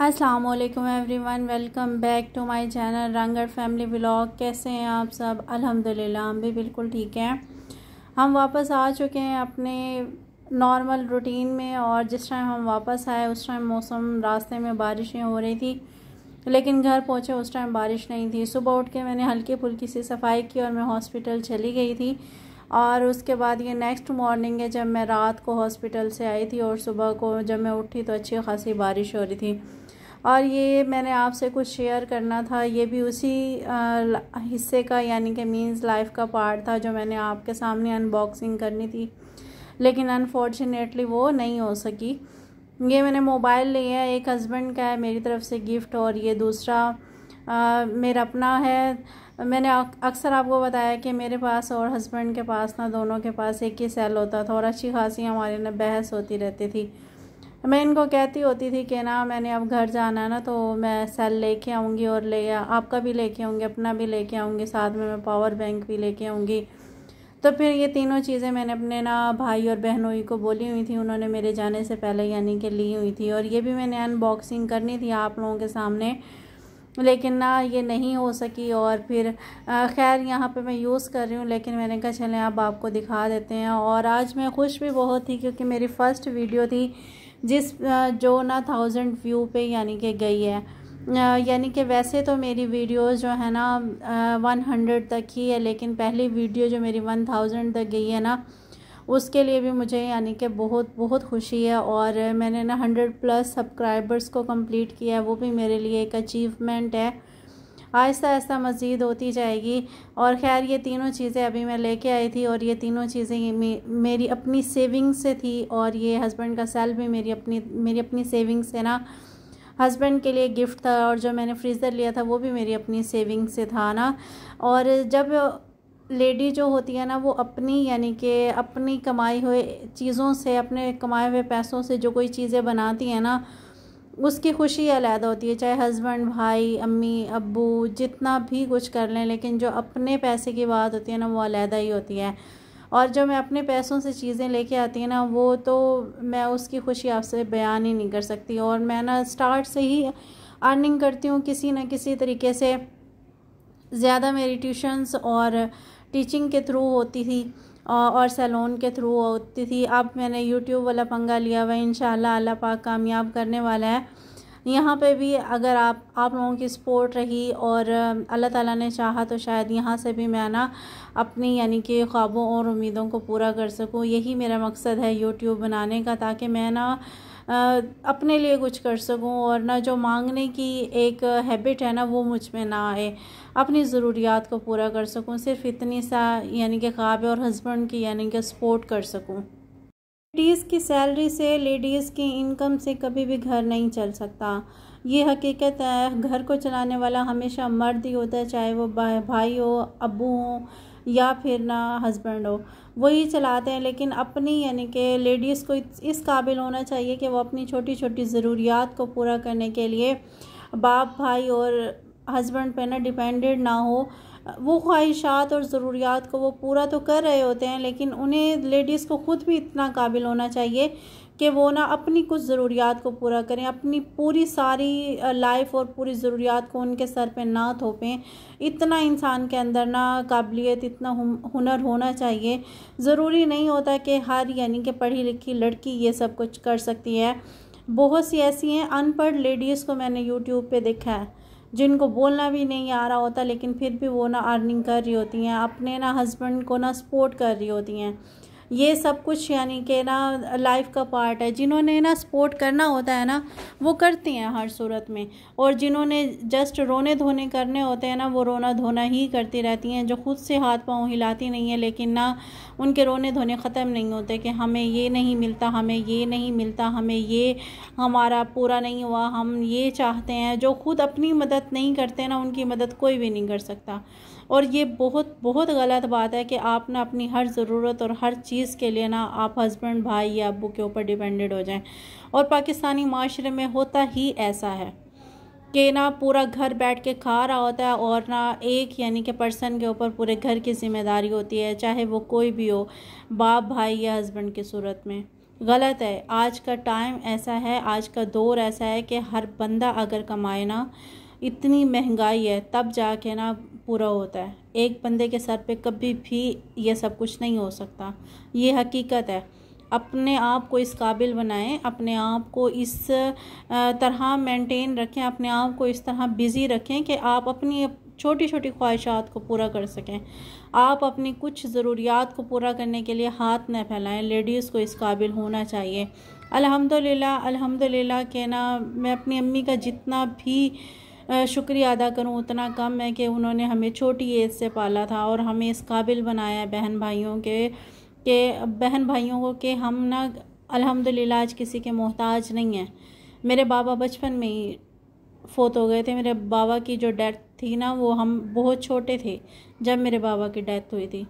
अस्सलाम वालेकुम everyone welcome back to my channel Rangad family blog कैसे हैं आप सब अल्हम्दुलिल्लाह हम भी बिल्कुल ठीक हैं हम वापस आ चुके हैं अपने नॉर्मल रूटीन में और जिस टाइम हम वापस आए उस टाइम मौसम रास्ते में बारिशें हो रही थी लेकिन घर पहुँचे उस टाइम बारिश नहीं थी सुबह उठ के मैंने हल्की फुल्की सी सफाई की और मैं हॉस्पिटल चली गई थी और उसके बाद ये नेक्स्ट मॉर्निंग है जब मैं रात को हॉस्पिटल से आई थी और सुबह को जब मैं उठी तो अच्छी खासी बारिश हो रही थी और ये मैंने आपसे कुछ शेयर करना था ये भी उसी हिस्से का यानी कि मींस लाइफ का पार्ट था जो मैंने आपके सामने अनबॉक्सिंग करनी थी लेकिन अनफॉर्चुनेटली वो नहीं हो सकी ये मैंने मोबाइल लिया है एक हस्बैंड का है मेरी तरफ से गिफ्ट और ये दूसरा आ, मेरा अपना है मैंने अक्सर आपको बताया कि मेरे पास और हस्बैंड के पास ना दोनों के पास एक ही सेल होता था और अच्छी खासी हमारे ना बहस होती रहती थी मैं इनको कहती होती थी कि ना मैंने अब घर जाना है ना तो मैं सेल लेके आऊँगी और ले आपका भी लेके आऊँगी अपना भी लेके आऊँगी साथ में मैं पावर बैंक भी लेके आऊँगी तो फिर ये तीनों चीज़ें मैंने अपने ना भाई और बहनों ही को बोली हुई थी उन्होंने मेरे जाने से पहले यानी कि ली हुई थी और ये भी मैंने अनबॉक्सिंग करनी थी आप लोगों के सामने लेकिन ना ये नहीं हो सकी और फिर खैर यहाँ पे मैं यूज़ कर रही हूँ लेकिन मैंने कहा चलें आप आपको दिखा देते हैं और आज मैं खुश भी बहुत थी क्योंकि मेरी फ़र्स्ट वीडियो थी जिस जो ना थाउजेंड व्यू पे यानी कि गई है यानी कि वैसे तो मेरी वीडियोस जो है ना वन हंड्रेड तक ही है लेकिन पहली वीडियो जो मेरी वन थाउजेंड तक गई है ना उसके लिए भी मुझे यानी कि बहुत बहुत खुशी है और मैंने ना हंड्रेड प्लस सब्सक्राइबर्स को कंप्लीट किया है वो भी मेरे लिए एक अचीवमेंट है आहिस्ता आहिस्ता मज़ीद होती जाएगी और खैर ये तीनों चीज़ें अभी मैं लेके आई थी और ये तीनों चीज़ें मे, मेरी अपनी सेविंग से थी और ये हस्बैंड का सेल भी मेरी अपनी मेरी अपनी सेविंग से ना हस्बैंड के लिए गिफ्ट था और जो मैंने फ्रीज़र लिया था वो भी मेरी अपनी सेविंग से था ना और जब लेडी जो होती है ना वो अपनी यानी कि अपनी कमाई हुए चीज़ों से अपने कमाए हुए पैसों से जो कोई चीज़ें बनाती हैं ना उसकी खुशी अलग होती है चाहे हस्बैंड भाई अम्मी अबू जितना भी कुछ कर लें लेकिन जो अपने पैसे की बात होती है ना वो अलहदा ही होती है और जो मैं अपने पैसों से चीज़ें लेके आती है ना वो तो मैं उसकी खुशी आपसे बयान ही नहीं कर सकती और मैं ना स्टार्ट से ही अर्निंग करती हूँ किसी न किसी तरीके से ज़्यादा मेरी ट्यूशन्स और टीचिंग के थ्रू होती थी और सैलून के थ्रू होती थी अब मैंने यूट्यूब वाला पंगा लिया हुआ है इन अल्लाह पाक कामयाब करने वाला है यहाँ पे भी अगर आप आप लोगों की सपोर्ट रही और अल्लाह ताला ने चाहा तो शायद यहाँ से भी मैं ना अपनी यानी कि ख्वाबों और उम्मीदों को पूरा कर सकूँ यही मेरा मकसद है यूट्यूब बनाने का ताकि मैं ना अपने लिए कुछ कर सकूं और ना जो मांगने की एक हैबिट है ना वो मुझ में ना आए अपनी ज़रूरियात को पूरा कर सकूं सिर्फ इतनी सा यानी कि ख्वाब और हस्बैंड की यानी कि सपोर्ट कर सकूं लेडीज़ की सैलरी से लेडीज़ की इनकम से कभी भी घर नहीं चल सकता ये हकीकत है घर को चलाने वाला हमेशा मर्द ही होता है चाहे वो भाई हो अबू हो या फिर ना हस्बैंड हो वही चलाते हैं लेकिन अपनी यानी कि लेडीज़ को इस काबिल होना चाहिए कि वो अपनी छोटी छोटी ज़रूरियात को पूरा करने के लिए बाप भाई और हस्बैंड पे ना डिपेंडेड ना हो वो ख्वाहिशात और ज़रूरियात को वो पूरा तो कर रहे होते हैं लेकिन उन्हें लेडीज़ को ख़ुद भी इतना काबिल होना चाहिए कि वो ना अपनी कुछ ज़रूरियात को पूरा करें अपनी पूरी सारी लाइफ और पूरी ज़रूरियात को उनके सर पे ना थोपें इतना इंसान के अंदर ना काबिलियत इतना हुनर होना चाहिए ज़रूरी नहीं होता कि हर यानी कि पढ़ी लिखी लड़की ये सब कुछ कर सकती है बहुत सी ऐसी हैं अनपढ़ लेडीज़ को मैंने यूट्यूब पर देखा है जिनको बोलना भी नहीं आ रहा होता लेकिन फिर भी वो ना अर्निंग कर रही होती हैं अपने ना हस्बैंड को ना सपोर्ट कर रही होती हैं ये सब कुछ यानी कि ना लाइफ का पार्ट है जिन्होंने ना सपोर्ट करना होता है ना वो करती हैं हर सूरत में और जिन्होंने जस्ट रोने धोने करने होते हैं ना वो रोना धोना ही करती रहती हैं जो खुद से हाथ पाँव हिलाती नहीं है लेकिन ना उनके रोने धोने ख़त्म नहीं होते कि हमें ये नहीं मिलता हमें ये नहीं मिलता हमें ये हमारा पूरा नहीं हुआ हम ये चाहते हैं जो खुद अपनी मदद नहीं करते ना उनकी मदद कोई भी नहीं कर सकता और ये बहुत बहुत गलत बात है कि आप ना अपनी हर ज़रूरत और हर चीज़ के लिए ना आप हस्बैंड भाई या अबू के ऊपर डिपेंडेड हो जाएं और पाकिस्तानी माशरे में होता ही ऐसा है कि ना पूरा घर बैठ के खा रहा होता है और ना एक यानी कि पर्सन के ऊपर पूरे घर की जिम्मेदारी होती है चाहे वो कोई भी हो बाप भाई या हस्बैंड की सूरत में गलत है आज का टाइम ऐसा है आज का दौर ऐसा है कि हर बंदा अगर कमाए ना इतनी महंगाई है तब जाके ना पूरा होता है एक बंदे के सर पे कभी भी ये सब कुछ नहीं हो सकता ये हकीकत है अपने आप को इस काबिल बनाएं अपने आप को इस तरह मेंटेन रखें अपने आप को इस तरह बिज़ी रखें कि आप अपनी छोटी छोटी ख्वाहिशात को पूरा कर सकें आप अपनी कुछ ज़रूरियात को पूरा करने के लिए हाथ न फैलाएं लेडीज़ को इस काबिल होना चाहिए अल्हम्दुलिल्लाह अल्हम्दुलिल्लाह के ना मैं अपनी अम्मी का जितना भी शुक्रिया अदा करूँ उतना कम है कि उन्होंने हमें छोटी एज से पाला था और हमें इस काबिल बनाया बहन भाइयों के के बहन भाइयों को कि हम ना अल्हम्दुलिल्लाह आज किसी के मोहताज नहीं हैं मेरे बाबा बचपन में ही फोत हो गए थे मेरे बाबा की जो डेथ थी ना वो हम बहुत छोटे थे जब मेरे बाबा की डेथ हुई थी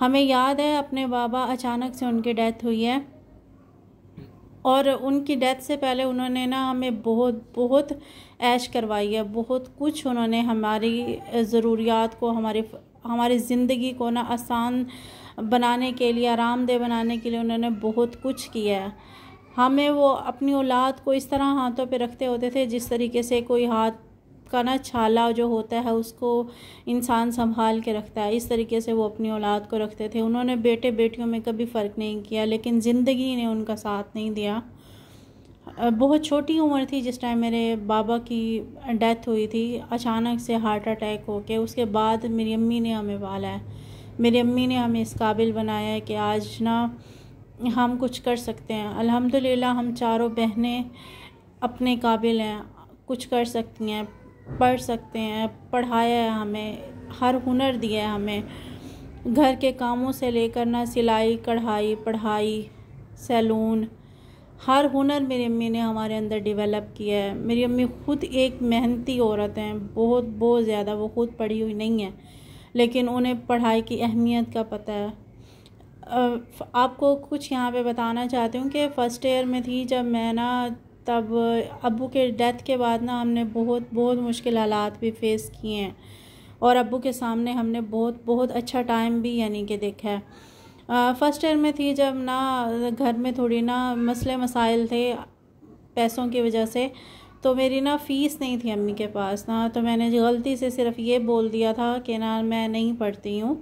हमें याद है अपने बाबा अचानक से उनकी डेथ हुई है और उनकी डेथ से पहले उन्होंने ना हमें बहुत बहुत ऐश करवाई है बहुत कुछ उन्होंने हमारी ज़रूरियात को हमारे हमारी ज़िंदगी को ना आसान बनाने के लिए आरामदेह बनाने के लिए उन्होंने बहुत कुछ किया है हमें वो अपनी औलाद को इस तरह हाथों पे रखते होते थे जिस तरीके से कोई हाथ का ना छाला जो होता है उसको इंसान संभाल के रखता है इस तरीके से वो अपनी औलाद को रखते थे उन्होंने बेटे बेटियों में कभी फ़र्क नहीं किया लेकिन ज़िंदगी ने उनका साथ नहीं दिया बहुत छोटी उम्र थी जिस टाइम मेरे बाबा की डेथ हुई थी अचानक से हार्ट अटैक हो के उसके बाद मेरी अम्मी ने हमें पाला है मेरी अम्मी ने हमें इस काबिल बनाया है कि आज ना हम कुछ कर सकते हैं अल्हम्दुलिल्लाह हम चारों बहनें अपने काबिल हैं कुछ कर सकती हैं पढ़ सकते हैं पढ़ाया है हमें हर हुनर दिया है हमें घर के कामों से लेकर ना सिलाई कढ़ाई पढ़ाई सैलून हर हुनर मेरी अम्मी ने हमारे अंदर डेवलप किया है मेरी अम्मी ख़ुद एक मेहनती औरत हैं बहुत बहुत ज़्यादा वो ख़ुद पढ़ी हुई नहीं है लेकिन उन्हें पढ़ाई की अहमियत का पता है आपको कुछ यहाँ पे बताना चाहती हूँ कि फ़र्स्ट ईयर में थी जब मैं ना तब अबू के डेथ के बाद ना हमने बहुत बहुत मुश्किल हालात भी फेस किए हैं और अबू के सामने हमने बहुत बहुत अच्छा टाइम भी यानी कि देखा है फ़र्स्ट ईयर में थी जब ना घर में थोड़ी ना मसले मसाइल थे पैसों की वजह से तो मेरी ना फ़ीस नहीं थी अम्मी के पास ना तो मैंने गलती से सिर्फ ये बोल दिया था कि ना मैं नहीं पढ़ती हूँ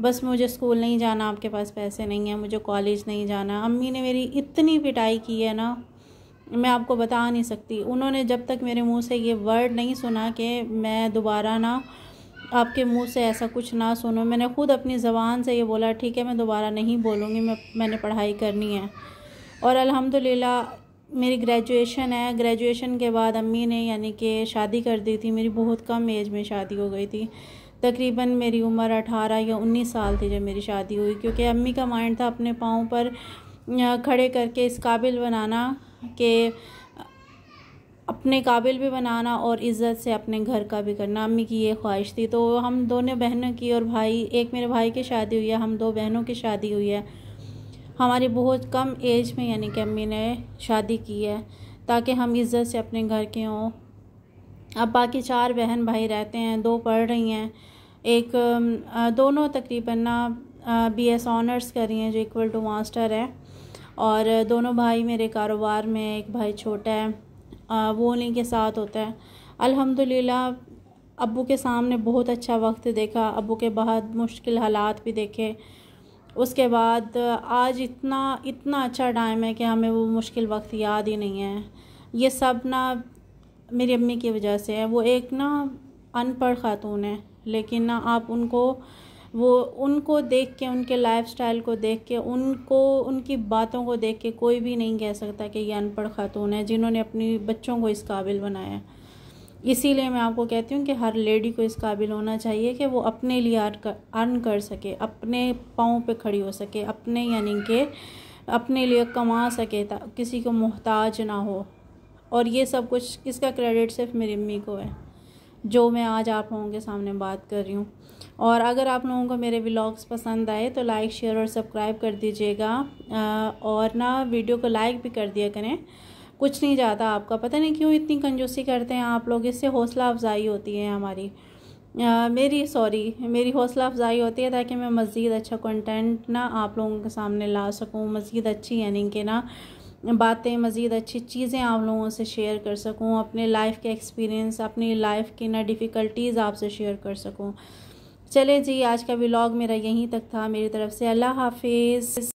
बस मुझे स्कूल नहीं जाना आपके पास पैसे नहीं हैं मुझे कॉलेज नहीं जाना अम्मी ने मेरी इतनी पिटाई की है ना मैं आपको बता नहीं सकती उन्होंने जब तक मेरे मुंह से ये वर्ड नहीं सुना कि मैं दोबारा ना आपके मुंह से ऐसा कुछ ना सुनो मैंने ख़ुद अपनी ज़बान से ये बोला ठीक है मैं दोबारा नहीं बोलूँगी मैं मैंने पढ़ाई करनी है और अल्हम्दुलिल्लाह मेरी ग्रेजुएशन है ग्रेजुएशन के बाद अम्मी ने यानी कि शादी कर दी थी मेरी बहुत कम एज में शादी हो गई थी तकरीबन मेरी उम्र अठारह या उन्नीस साल थी जब मेरी शादी हुई क्योंकि अम्मी का माइंड था अपने पाँव पर खड़े करके इस काबिल बनाना कि अपने काबिल भी बनाना और इज़्ज़त से अपने घर का भी करना अम्मी की ये ख्वाहिश थी तो हम दोनों बहनों की और भाई एक मेरे भाई की शादी हुई है हम दो बहनों की शादी हुई है हमारी बहुत कम एज में यानी कि अम्मी ने शादी की है ताकि हम इज़्ज़त से अपने घर के हों अब बाकी चार बहन भाई रहते हैं दो पढ़ रही हैं एक दोनों तकरीबन ना बी एस ऑनर्स कर रही हैं जो इक्वल टू मास्टर है और दोनों भाई मेरे कारोबार में एक भाई छोटा है वो उन्हीं के साथ होता है अल्हम्दुलिल्लाह अबू के सामने बहुत अच्छा वक्त देखा अबू के बाद मुश्किल हालात भी देखे उसके बाद आज इतना इतना अच्छा टाइम है कि हमें वो मुश्किल वक्त याद ही नहीं है ये सब ना मेरी अम्मी की वजह से है वो एक ना अनपढ़ खातून है लेकिन ना आप उनको वो उनको देख के उनके लाइफ स्टाइल को देख के उनको उनकी बातों को देख के कोई भी नहीं कह सकता कि ये अनपढ़ खातून है जिन्होंने अपने बच्चों को इस काबिल बनाया इसीलिए मैं आपको कहती हूँ कि हर लेडी को इस काबिल होना चाहिए कि वो अपने लिए अर्न कर सके अपने पाँव पे खड़ी हो सके अपने यानी कि अपने लिए कमा सके किसी को मोहताज ना हो और ये सब कुछ किसका क्रेडिट सिर्फ मेरी अम्मी को है जो मैं आज आप लोगों के सामने बात कर रही हूँ और अगर आप लोगों को मेरे व्लॉग्स पसंद आए तो लाइक शेयर और सब्सक्राइब कर दीजिएगा और ना वीडियो को लाइक भी कर दिया करें कुछ नहीं जाता आपका पता नहीं क्यों इतनी कंजूसी करते हैं आप लोग इससे हौसला अफजाई होती है हमारी आ, मेरी सॉरी मेरी हौसला अफजाई होती है ताकि मैं मज़ीद अच्छा कंटेंट ना आप लोगों के सामने ला सकूँ मज़ीद अच्छी यानी कि ना बातें मज़ीद अच्छी चीज़ें आप लोगों से शेयर कर सकूँ अपने लाइफ के एक्सपीरियंस अपनी लाइफ की ना डिफ़िकल्टीज़ आपसे शेयर कर सकूँ चले जी आज का व्लॉग मेरा यहीं तक था मेरी तरफ से अल्लाह हाफिज़